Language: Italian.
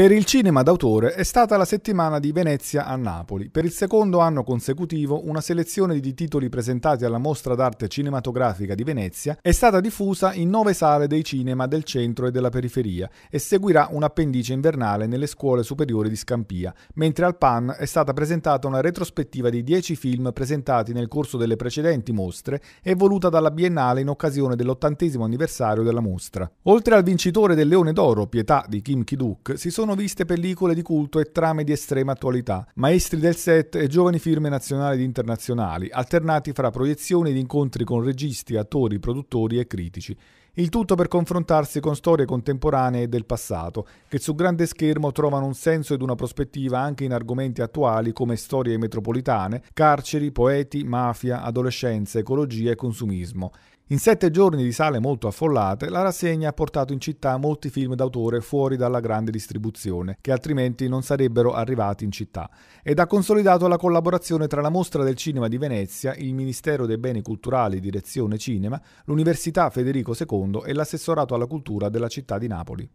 Per il cinema d'autore è stata la settimana di Venezia a Napoli. Per il secondo anno consecutivo una selezione di titoli presentati alla Mostra d'arte cinematografica di Venezia è stata diffusa in nove sale dei cinema del centro e della periferia e seguirà un appendice invernale nelle scuole superiori di Scampia, mentre al PAN è stata presentata una retrospettiva di dieci film presentati nel corso delle precedenti mostre e voluta dalla Biennale in occasione dell'ottantesimo anniversario della mostra. Oltre al vincitore del Leone d'Oro, Pietà di Kim Kiduk, si sono sono viste pellicole di culto e trame di estrema attualità, maestri del set e giovani firme nazionali ed internazionali, alternati fra proiezioni ed incontri con registi, attori, produttori e critici. Il tutto per confrontarsi con storie contemporanee del passato, che su grande schermo trovano un senso ed una prospettiva anche in argomenti attuali come storie metropolitane, carceri, poeti, mafia, adolescenza, ecologia e consumismo. In sette giorni di sale molto affollate, la rassegna ha portato in città molti film d'autore fuori dalla grande distribuzione, che altrimenti non sarebbero arrivati in città, ed ha consolidato la collaborazione tra la Mostra del Cinema di Venezia, il Ministero dei Beni Culturali Direzione Cinema, l'Università Federico II Rotondo e l'assessorato alla cultura della città di Napoli.